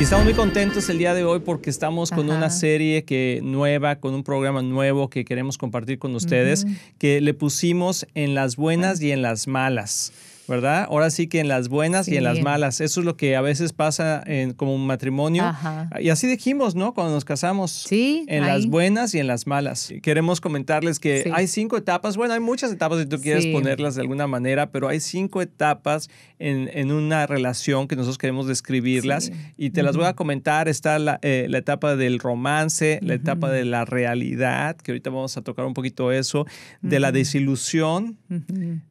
Estamos muy contentos el día de hoy porque estamos con una serie que nueva, con un programa nuevo que queremos compartir con ustedes, que le pusimos en las buenas y en las malas. ¿verdad? Ahora sí que en las buenas y en las malas. Eso es lo que a veces pasa en, como un matrimonio. Y así dijimos, ¿no? Cuando nos casamos. Sí. En las buenas y en las malas. Queremos comentarles que hay cinco etapas. Bueno, hay muchas etapas si tú quieres ponerlas de alguna manera, pero hay cinco etapas en, una relación que nosotros queremos describirlas. Y te las voy a comentar. Está eh, la, etapa del romance, la etapa de la realidad, que ahorita vamos a tocar un poquito eso, de la desilusión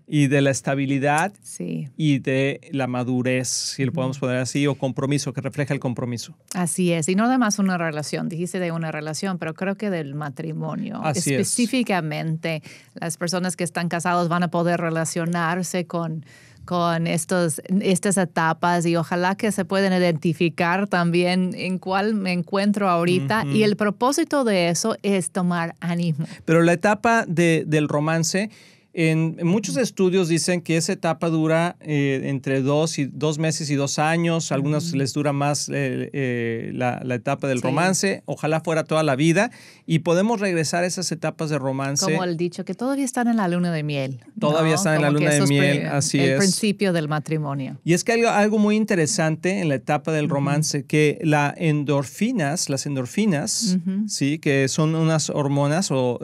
y de la estabilidad Sí. Y de la madurez, si lo podemos poner así, o compromiso, que refleja el compromiso. Así es. Y no más una relación, dijiste de una relación, pero creo que del matrimonio. Así Específicamente, las personas que están casados van a poder relacionarse con con estos, estas etapas y ojalá que se puedan identificar también en cuál me encuentro ahorita. Y el propósito de eso es tomar ánimo. Pero la etapa del romance en, muchos estudios dicen que esa etapa dura eh, entre dos, y, dos meses y dos años. A algunos les dura más eh, eh, la, etapa del romance. Ojalá fuera toda la vida. Y podemos regresar a esas etapas de romance. Como el dicho, que todavía están en la luna de miel. Todavía están en la luna de miel, así el es. El principio del matrimonio. Y es que hay algo muy interesante en la etapa del romance, que las endorfinas, las endorfinas, sí, que son unas hormonas o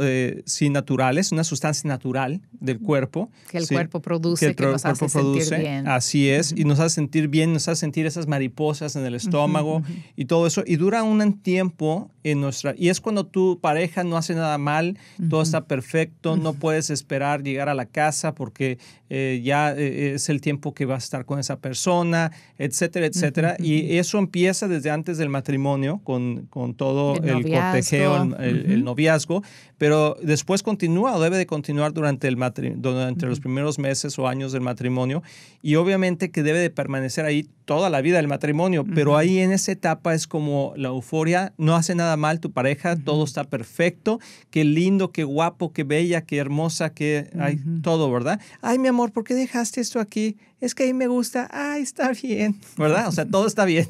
naturales, una sustancia natural del cuerpo. Que el cuerpo produce, que, el nos cuerpo hace produce. sentir bien. Así es, y nos hace sentir bien, nos hace sentir esas mariposas en el estómago y todo eso. Y dura un tiempo en nuestra... Y es cuando tu pareja no hace nada mal, todo está perfecto, no puedes esperar llegar a la casa porque eh, ya eh, es el tiempo que vas a estar con esa persona, etcétera, etcétera. Y eso empieza desde antes del matrimonio, con, con todo el, cortejeo, el, el, noviazgo, pero después continúa o debe de continuar durante el matrimonio durante los primeros meses o años del matrimonio y obviamente que debe de permanecer ahí toda la vida del matrimonio, pero ahí en esa etapa es como la euforia, no hace nada mal tu pareja, todo está perfecto, qué lindo, qué guapo, qué bella, qué hermosa, qué hay todo, ¿verdad? Ay, mi amor, ¿por qué dejaste esto aquí? Es que ahí me gusta, ay, está bien, ¿verdad? O sea, todo está bien.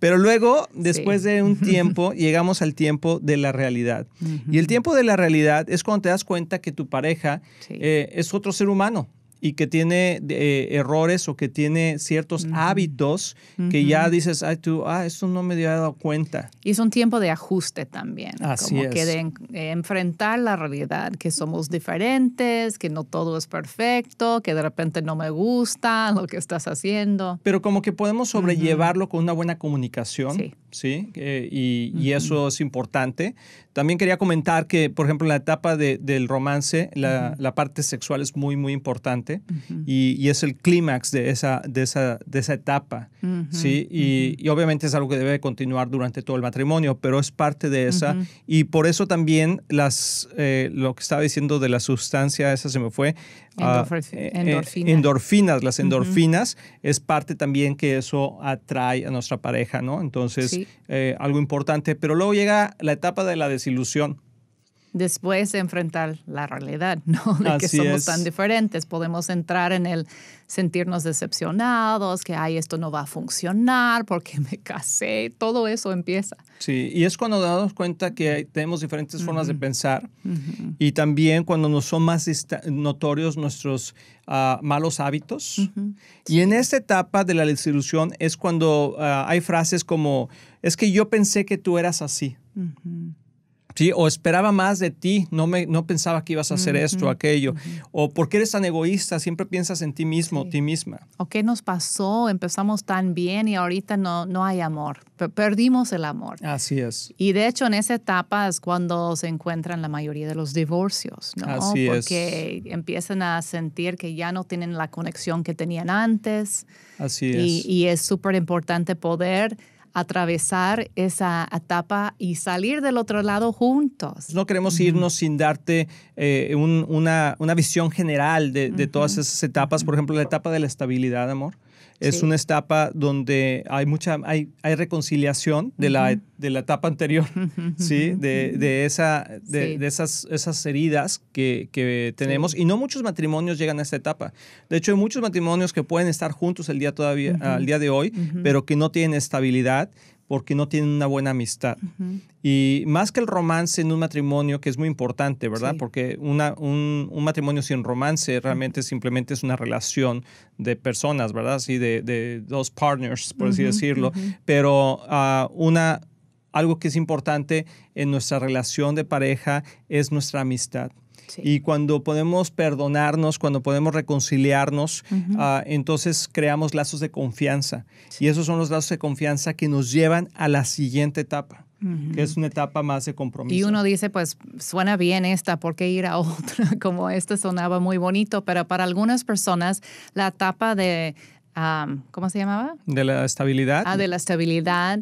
Pero luego, después de un tiempo, llegamos al tiempo de la realidad. Y el tiempo de la realidad es cuando te das cuenta que tu pareja eh, es otro ser humano y que tiene eh, errores o que tiene ciertos hábitos que ya dices, ay tú, ah, esto no me había dado cuenta. Y es un tiempo de ajuste también, Así como que de, eh, enfrentar la realidad, que somos diferentes, que no todo es perfecto, que de repente no me gusta lo que estás haciendo. Pero como que podemos sobrellevarlo con una buena comunicación, ¿sí? ¿sí? Eh, y, eso es importante. También quería comentar que, por ejemplo, en la etapa del romance, la parte sexual es muy, muy importante y, es el clímax de esa, de, esa, de esa etapa, ¿sí? Y, obviamente es algo que debe continuar durante todo el matrimonio, pero es parte de esa. Y por eso también las, eh, lo que estaba diciendo de la sustancia, esa se me fue. Ah, eh, eh, endorfinas. endorfinas. Las endorfinas es parte también que eso atrae a nuestra pareja, ¿no? Entonces, algo importante. Pero luego llega la etapa de la desilusión después de enfrentar la realidad, ¿no? De que somos tan diferentes. Podemos entrar en el sentirnos decepcionados, que, ay, esto no va a funcionar porque me casé. Todo eso empieza. Sí, y es cuando damos cuenta que tenemos diferentes formas de pensar y también cuando nos son más notorios nuestros ah, malos hábitos. Y en esta etapa de la desilusión es cuando ah, hay frases como, es que yo pensé que tú eras así. O esperaba más de ti, no, me, no pensaba que ibas a hacer esto, aquello. O porque eres tan egoísta? Siempre piensas en ti mismo, ti misma. ¿O qué nos pasó? Empezamos tan bien y ahorita no, no hay amor. Perdimos el amor. Así es. Y de hecho en esa etapa es cuando se encuentran la mayoría de los divorcios, ¿no? Así Porque empiezan a sentir que ya no tienen la conexión que tenían antes. Así es. Y, y es súper importante poder atravesar esa etapa y salir del otro lado juntos. No queremos irnos sin darte eh, una, una, visión general de, todas esas etapas. Por ejemplo, la etapa de la estabilidad, amor. Es una etapa donde hay mucha hay, reconciliación de, la, e, de la etapa anterior, ¿sí? De, de esa, de, esas, esas heridas que, tenemos. Y no muchos matrimonios llegan a esta etapa. De hecho, hay muchos matrimonios que pueden estar juntos el día, todavía, al día de hoy, pero que no tienen estabilidad porque no tienen una buena amistad. Y más que el romance en un matrimonio, que es muy importante, ¿verdad? Porque un, matrimonio sin romance realmente simplemente es una relación de personas, ¿verdad? Así de, dos partners, por así decirlo. Pero ah, una, algo que es importante en nuestra relación de pareja es nuestra amistad. Y cuando podemos perdonarnos, cuando podemos reconciliarnos, ah, entonces creamos lazos de confianza. Y esos son los lazos de confianza que nos llevan a la siguiente etapa. que es una etapa más de compromiso. Y uno dice, pues suena bien esta, ¿por qué ir a otra? Como esta sonaba muy bonito, pero para algunas personas la etapa de ¿cómo se llamaba? De la estabilidad. Ah, de la estabilidad.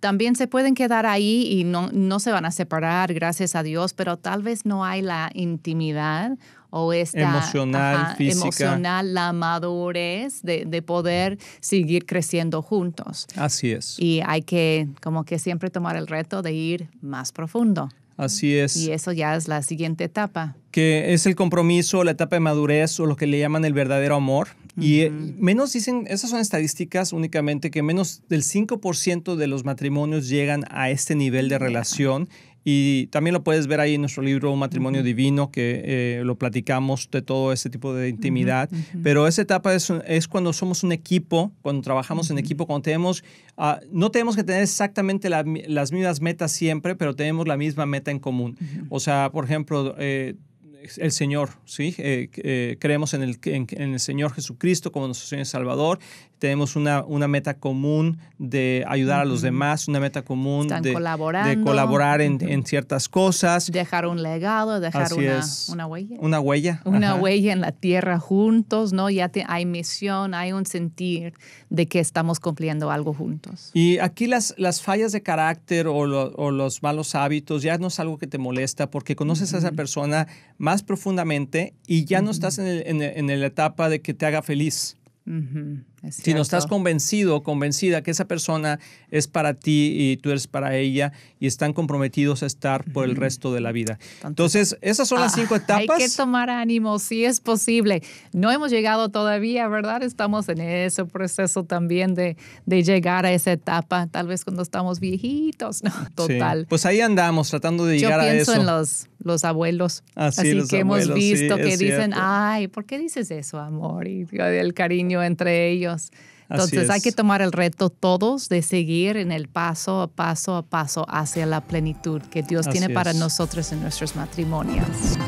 también se pueden quedar ahí y no, no se van a separar, gracias a Dios, pero tal vez no hay la intimidad o esta emocional, física. emocional la madurez de, de, poder seguir creciendo juntos. Así es. Y hay que como que siempre tomar el reto de ir más profundo. Así es. Y eso ya es la siguiente etapa. Que es el compromiso, la etapa de madurez o lo que le llaman el verdadero amor. Y eh, menos dicen, esas son estadísticas únicamente que menos del 5% de los matrimonios llegan a este nivel de relación. Y también lo puedes ver ahí en nuestro libro Un matrimonio divino, que eh, lo platicamos de todo ese tipo de intimidad. Pero esa etapa es, es, cuando somos un equipo, cuando trabajamos en equipo, cuando tenemos, ah, no tenemos que tener exactamente las mismas metas siempre, pero tenemos la misma meta en común. O sea, por ejemplo, eh, el Señor, ¿sí? Eh, eh, creemos en el, en, el, Señor Jesucristo como nuestro Señor y Salvador. Tenemos una, una meta común de ayudar a los demás, una meta común de, colaborar en, ciertas cosas. Dejar un legado, dejar una, una, huella. Una huella. en la tierra juntos, ¿no? Ya hay misión, hay un sentir de que estamos cumpliendo algo juntos. Y aquí las, las fallas de carácter o, los malos hábitos ya no es algo que te molesta porque conoces a esa persona más profundamente y ya no estás en, en, en, la etapa de que te haga feliz. si no estás convencido, o convencida que esa persona es para ti y tú eres para ella y están comprometidos a estar por el resto de la vida. Entonces, esas son las ah, cinco etapas. Hay que tomar ánimo, si es posible. No hemos llegado todavía, ¿verdad? Estamos en ese proceso también de, de llegar a esa etapa, tal vez cuando estamos viejitos, ¿no? Total. Pues ahí andamos tratando de llegar Yo pienso a eso. En los los abuelos. Ah, Así que hemos visto que dicen, ay, ¿por qué dices eso, amor? Y el cariño entre ellos. Entonces hay que tomar el reto todos de seguir en el paso a paso a paso hacia la plenitud que Dios tiene para nosotros en nuestros matrimonios.